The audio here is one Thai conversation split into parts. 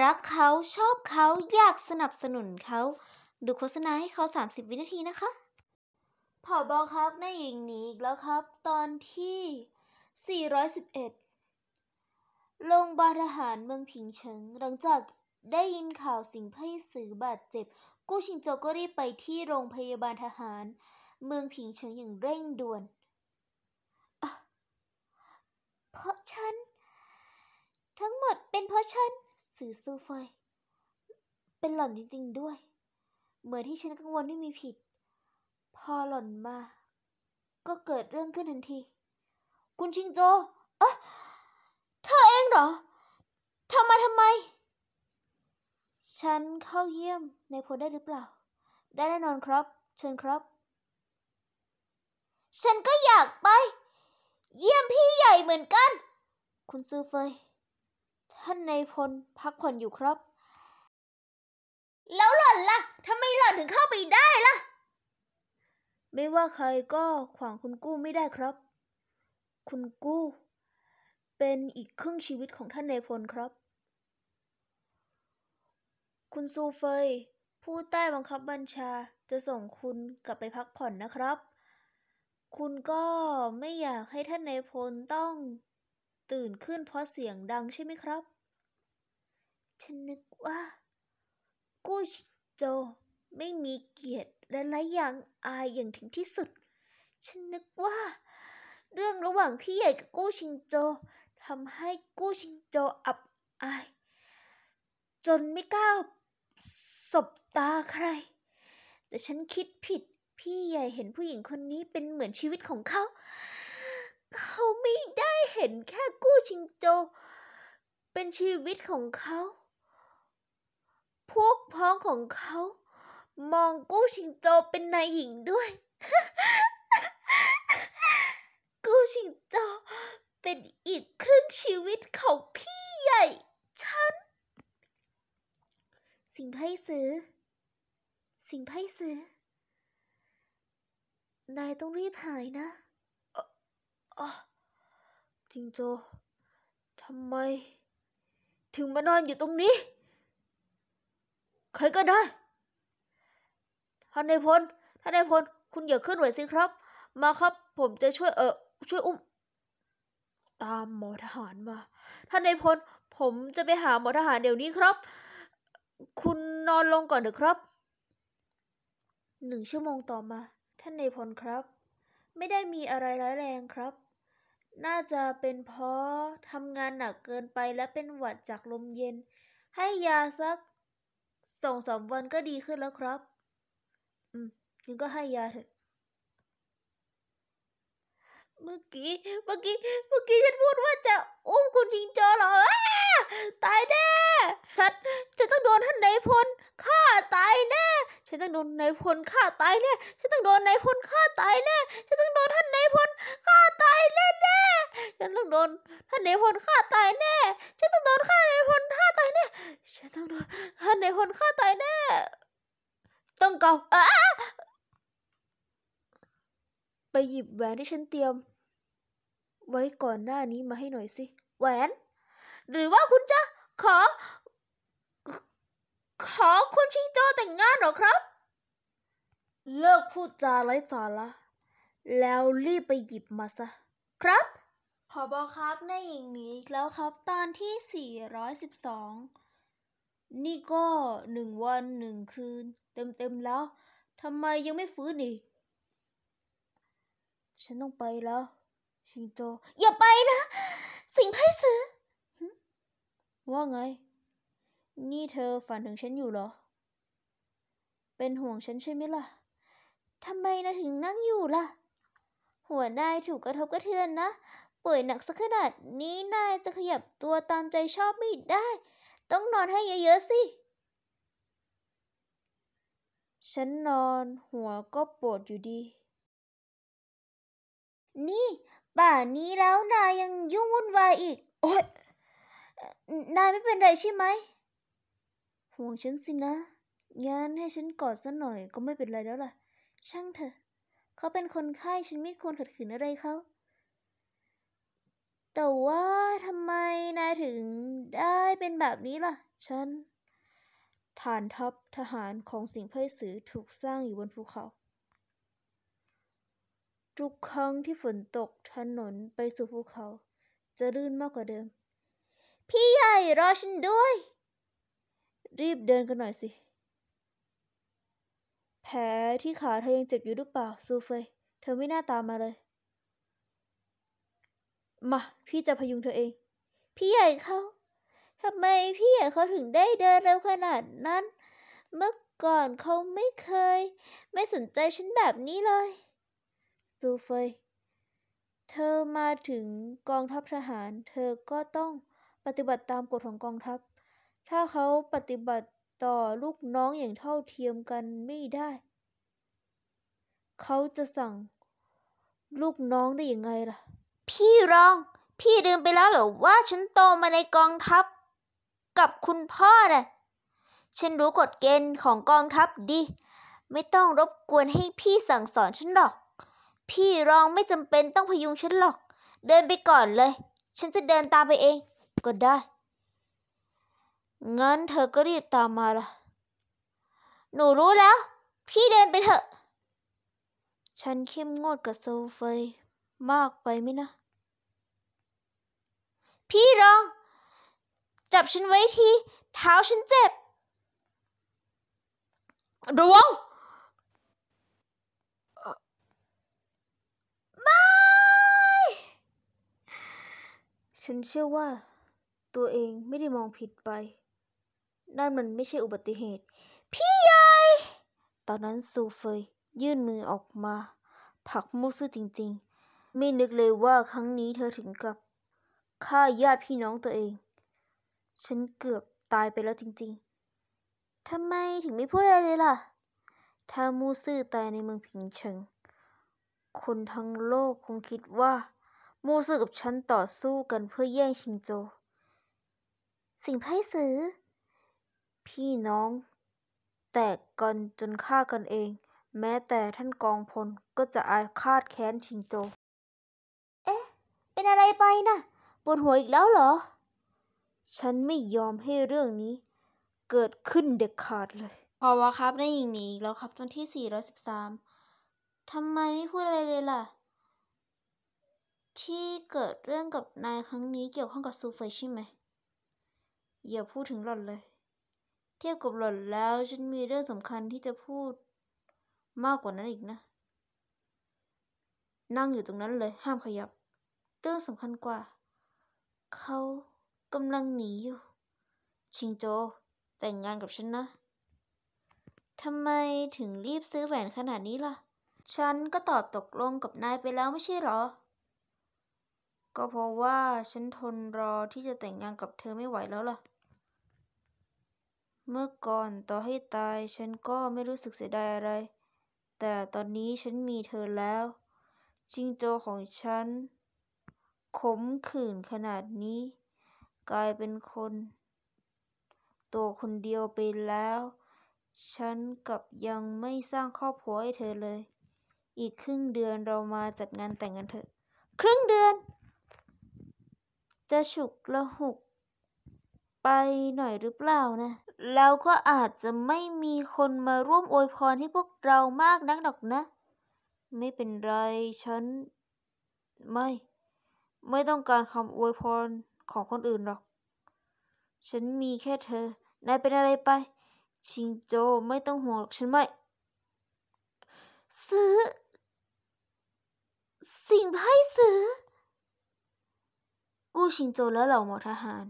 รักเขาชอบเขาอยากสนับสนุนเขา ดูโฆษณาให้เขา 30 วินาทีนะคะผอบอครับนายหญิงนี้อีกแล้วครับตอนที่ 411 โรงพยาบาลทหารเมืองผิงเฉิงหลังจากได้ยินข่าวสิงห์ไพศือบาดเจ็บ กู้ชิงโจก็รีบไปที่โรงพยาบาลทหาร เมืองผิงเฉิงอย่างเร่งด่วนเพราะฉัน ทั้งหมดเป็นเพราะฉันสือซูเฟย เป็นหล่อนจริงๆด้วย เหมือนที่ฉันกังวลไม่มีผิด พอหล่อนมา ก็เกิดเรื่องขึ้นทันที คุณชิงโจ เอ๊ะ เธอเองเหรอ ทำมาทำไม ฉันเข้าเยี่ยมในพลได้หรือเปล่า ได้แน่นอนครับ เชิญครับ ฉันก็อยากไป เยี่ยมพี่ใหญ่เหมือนกัน คุณซูเฟยท่านนายพลพักผ่อนอยู่ครับ แล้วหล่อนล่ะทำไมหล่อนถึงเข้าไปได้ล่ะ ไม่ว่าใครก็ขวางคุณกู้ไม่ได้ครับ คุณกู้เป็นอีกครึ่งชีวิตของท่านนายพลครับ คุณซูเฟยผู้ใต้บังคับบัญชาจะส่งคุณกลับไปพักผ่อนนะครับ คุณก็ไม่อยากให้ท่านนายพลต้องตื่นขึ้นเพราะเสียงดังใช่ไหมครับฉันนึกว่ากู้ชิงโจไม่มีเกียรติและไราย่างอายอย่างถึงที่สุด ฉันนึกว่า เรื่องระหว่างพี่ใหญ่กับกู้ชิงโจทำให้กู้ชิงโจอับอาย จนไม่กล้าสบตาใคร แต่ฉันคิดผิดพี่ใหญ่เห็นผู้หญิงคนนี้เป็นเหมือนชีวิตของเขา เขาไม่ได้เห็นแค่กู้ชิงโจเป็นชีวิตของเขาพวกพ้องของเขา มองกู้ชิงโจเป็นนายหญิงด้วย กู้ชิงโจเป็นอีกครึ่งชีวิตของพี่ใหญ่ฉัน สิงไพ่ซื้อ สิงไพ่ซื้อ นายต้องรีบหายนะอจิงโจทำไมถึงมานอนอยู่ตรงนี้ใครก็ได้ ท่านในพล ท่านในพล คุณอย่าขึ้นไหวสิครับ มาครับ ผมจะช่วยเออช่วยอุ้มตามหมอทหารมา ท่านในพล ผมจะไปหาหมอทหารเดี๋ยวนี้ครับ คุณนอนลงก่อนเถอะครับ หนึ่งชั่วโมงต่อมา ท่านในพลครับ ไม่ได้มีอะไรร้ายแรงครับ น่าจะเป็นเพราะทำงานหนักเกินไปและเป็นหวัดจากลมเย็น ให้ยาสักสองสามวันก็ดีขึ้นแล้วครับอืมงั้ก็ให้ยาเถอะเมื่อกี้ เมื่อกี้ เมื่อกี้ฉันพูดว่าจะอุ้มคุณจิงโจเหรอ ตายแน่ ฉันฉันต้องโดนท่านนายพลฆ่าตายแน่ ฉันต้องโดนนายพลฆ่าตายแน่ ฉันต้องโดนนายพลฆ่าตายแน่ฉันองก่อนไปหยิบแหวนที่ฉันเตรียม ไว้ก่อนหน้านี้มาให้หน่อยสิ แหวน หรือว่าคุณจะขอ ขอคุณชิงโจแต่งงานหรอครับ เลิกพูดจาไร้สาระแล้วรีบไปหยิบมาซะครับขอบอกครับนายหญิงหนีแล้วครับตอนที่ 412นี่ก็หนึ่งวันหนึ่งคืนเต็มๆแล้ว ทำไมยังไม่ฟื้นอีกฉันต้องไปแล้ว ชิงโจอย่าไปนะ สิงไพ่ซื้อว่าไง นี่เธอฝันถึงฉันอยู่เหรอ เป็นห่วงฉันใช่ไหมล่ะ ทำไมนะถึงนั่งอยู่ล่ะ หัวนายถูกกระทบกระเทือนนะป่วยหนักสักขนาด นี้นายจะขยับตัวตามใจชอบไม่ได้ต้องนอนให้เยอะๆสิ ฉันนอนหัวก็ปวดอยู่ดี นี่ป่านนี้แล้วนายยังยุ่งวุ่นวายอีก โอ๊ย นายไม่เป็นไรใช่ไหม ห่วงฉันสินะงั้นให้ฉันกอดสักหน่อยก็ไม่เป็นไรแล้วล่ะ ช่างเถอะ เขาเป็นคนไข้ฉันไม่ควรขัดขืนอะไรเขาแต่ว่าทำไมนายถึงได้เป็นแบบนี้ล่ะ ฉันฐานทัพทหารของสิงห์ไพสือถูกสร้างอยู่บนภูเขา ทุกครั้งที่ฝนตกถนนไปสู่ภูเขา จะลื่นมากกว่าเดิม พี่ใหญ่รอฉันด้วย รีบเดินกันหน่อยสิ แผลที่ขาเธอยังเจ็บอยู่หรือเปล่าซูเฟยเธอไม่น่าตามมาเลยมาพี่จะพยุงเธอเอง พี่ใหญ่เขาทำไมพี่ใหญ่เขาถึงได้เดินเร็วขนาดนั้น เมื่อก่อนเขาไม่เคย ไม่สนใจฉันแบบนี้เลยซูเฟยเธอมาถึงกองทัพทหาร เธอก็ต้องปฏิบัติตามกฎของกองทัพ ถ้าเขาปฏิบัติต่อลูกน้องอย่างเท่าเทียมกันไม่ได้ เขาจะสั่งลูกน้องได้อย่างไงล่ะพี่รอง พี่ลืมไปแล้วเหรอว่าฉันโตมาในกองทัพกับคุณพ่อน่ะฉันรู้กฎเกณฑ์ของกองทัพดี ไม่ต้องรบกวนให้พี่สั่งสอนฉันหรอก พี่รองไม่จำเป็นต้องพยุงฉันหรอก เดินไปก่อนเลย ฉันจะเดินตามไปเองก็ได้ งั้นเธอก็รีบตามมาล่ะ หนูรู้แล้ว พี่เดินไปเถอะ ฉันเข้มงวดกับโซเฟยมากไปไหมนะ พี่รอง จับฉันไว้ที เท้าฉันเจ็บรวงบายฉันเชื่อว่า ตัวเองไม่ได้มองผิดไป นั่นมันไม่ใช่อุบัติเหตุ พี่ใหญ่ตอนนั้นซูเฟยยื่นมือออกมา ผักมุกซื่อจริงๆไม่นึกเลยว่าครั้งนี้เธอถึงกับฆ่าญาติพี่น้องตัวเอง ฉันเกือบตายไปแล้วจริงๆ ทำไมถึงไม่พูดอะไรเลยล่ะ ถ้ามูซื่อตายในเมืองผิงเฉิง คนทั้งโลกคงคิดว่า มูซื่อกับฉันต่อสู้กันเพื่อแย่งชิงโจ สิ่งไพ่สือพี่น้องแตกกันจนฆ่ากันเอง แม้แต่ท่านกองพลก็จะอายคาดแค้นชิงโจอะไรไปนะ่ะปวดหัวอีกแล้วเหรอ ฉันไม่ยอมให้เรื่องนี้เกิดขึ้นเด็ดขาดเลย พอวะครับได้ยิงหนีแล้วครับตอนที่ 413ทำไมไม่พูดอะไรเลยล่ะ ที่เกิดเรื่องกับนายครั้งนี้เกี่ยวข้องกับซูเฟยใช่ไหมอย่าพูดถึงหล่อนเลยเทียบกับหล่อนแล้วฉันมีเรื่องสำคัญที่จะพูดมากกว่านั้นอีกนะ นั่งอยู่ตรงนั้นเลยห้ามขยับเรื่องสำคัญกว่า เขากำลังหนีอยู่ ชิงโจ แต่งงานกับฉันนะ ทำไมถึงรีบซื้อแหวนขนาดนี้ล่ะ ฉันก็ตอบตกลงกับนายไปแล้วไม่ใช่หรอ ก็เพราะว่าฉันทนรอที่จะแต่งงานกับเธอไม่ไหวแล้วล่ะ เมื่อก่อนต่อให้ตายฉันก็ไม่รู้สึกเสียดายอะไร แต่ตอนนี้ฉันมีเธอแล้ว ชิงโจของฉันขมขื่นขนาดนี้ กลายเป็นคน ตัวคนเดียวไปแล้ว ฉันกับยังไม่สร้างครอบครัวให้เธอเลย อีกครึ่งเดือนเรามาจัดงานแต่งกันเถอะครึ่งเดือน จะฉุกละหุกไปหน่อยหรือเปล่านะแล้วก็อาจจะไม่มีคนมาร่วมอวยพรให้พวกเรามากนักหรอกนะ ไม่เป็นไรฉันไม่ไม่ต้องการคำอวยพรของคนอื่นหรอก ฉันมีแค่เธอ นายเป็นอะไรไป ชิงโจไม่ต้องห่วงฉันไม่ซื้อ สิ่งไพ่ซื้อกู้ชิงโจและเหล่าหมอทหาร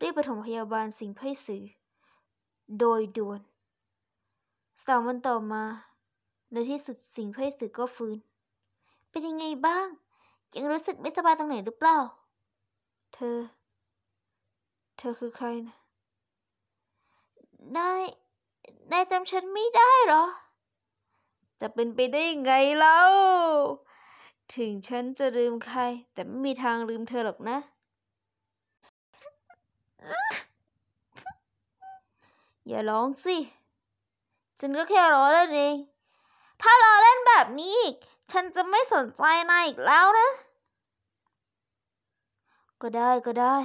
รีบปฐมพยาบาลสิ่งไพ่ซื้อโดยด่วนสามวันต่อมาในที่สุดสิ่งไพ่ซื้อก็ฟื้น เป็นยังไงบ้างยังรู้สึกไม่สบายตรงไหนหรือเปล่า เธอ เธอคือใครนะนายนายจำฉันไม่ได้หรอ จะเป็นไปได้ยังไงเล่า ถึงฉันจะลืมใคร แต่ไม่มีทางลืมเธอหรอกนะ อย่าร้องสิ ฉันก็แค่รอเล่นเอง ถ้ารอเล่นแบบนี้อีกฉันจะไม่สนใจนายอีกแล้วนะ ก็ได้ก็ได้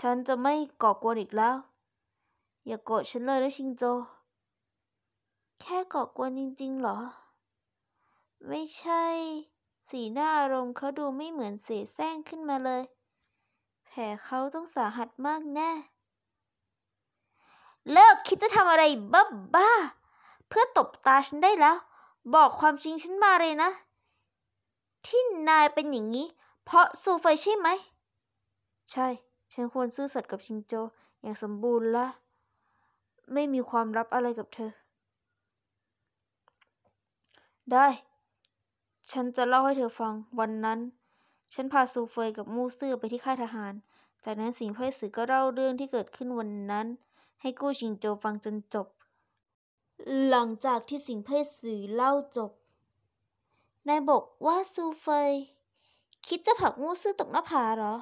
ฉันจะไม่ก่อกวนอีกแล้ว อย่ากโกรธฉันเลยนะชิงโจ แค่ก่อกวนจริงๆเหรอ ไม่ใช่ สีหน้าอารมณ์เขาดูไม่เหมือนเสแสร้งขึ้นมาเลยแผลเขาต้องสาหัสมากแน่ เลิกคิดจะทำอะไรบ้าๆ เพื่อตบตาฉันได้แล้วบอกความจริงฉันมาเลยนะ ที่นายเป็นอย่างนี้ เพราะซูไฟใช่ไหมใช่ ฉันควรซื่อสัตย์กับชิงโจอย่างสมบูรณ์ละไม่มีความลับอะไรกับเธอ ได้ ฉันจะเล่าให้เธอฟังวันนั้น ฉันพาซูเฟยกับมูซื่อไปที่ค่ายทหาร จากนั้นสิงห์ไพสือก็เล่าเรื่องที่เกิดขึ้นวันนั้น ให้กู้ชิงโจฟังจนจบหลังจากที่สิงเพ่สือเล่าจบ นายบอกว่าซูเฟย คิดจะผักงูซื่อตกหน้าผาหรอ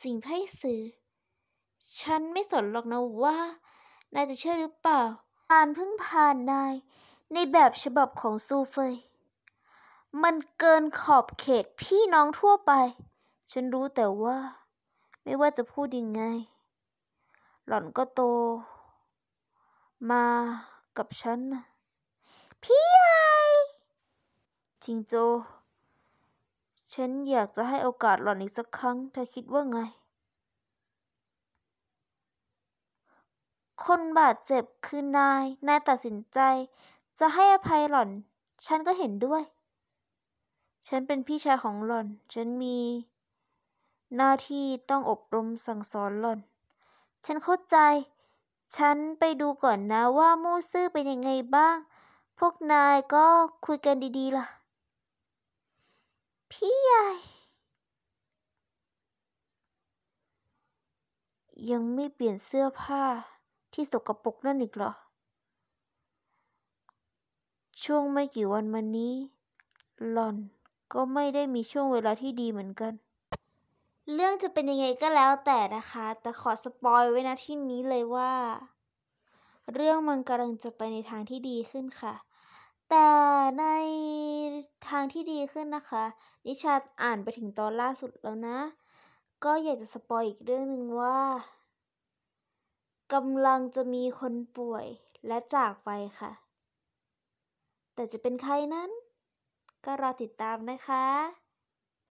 สิงเพ่สือฉันไม่สนหรอกนะว่า นายจะเชื่อหรือเปล่า การพึ่งพานนาย ในแบบฉบับของซูเฟย มันเกินขอบเขตพี่น้องทั่วไป ฉันรู้แต่ว่า ไม่ว่าจะพูดยังไง หล่อนก็โต มากับฉัน พี่ใหญ่จิงโจฉันอยากจะให้โอกาสหล่อนอีกสักครั้ง เธอคิดว่าไง คนบาดเจ็บคือนาย นายตัดสินใจ จะให้อภัยหล่อน ฉันก็เห็นด้วย ฉันเป็นพี่ชายของหล่อน ฉันมีหน้าที่ต้องอบรมสั่งสอนหล่อน ฉันเข้าใจฉันไปดูก่อนนะว่ามู่ซื่อเป็นยังไงบ้าง พวกนายก็คุยกันดี ๆล่ะ พี่ใหญ่ ยังไม่เปลี่ยนเสื้อผ้าที่สกปรกนั่นอีกเหรอ ช่วงไม่กี่วันมานี้ หล่อนก็ไม่ได้มีช่วงเวลาที่ดีเหมือนกันเรื่องจะเป็นยังไงก็แล้วแต่นะคะ แต่ขอสปอยไว้นะที่นี้เลยว่า เรื่องมันกำลังจะไปในทางที่ดีขึ้นค่ะ แต่ในทางที่ดีขึ้นนะคะนิชาอ่านไปถึงตอนล่าสุดแล้วนะ ก็อยากจะสปอยอีกเรื่องหนึ่งว่ากำลังจะมีคนป่วยและจากไปค่ะ แต่จะเป็นใครนั้น ก็รอติดตามนะคะ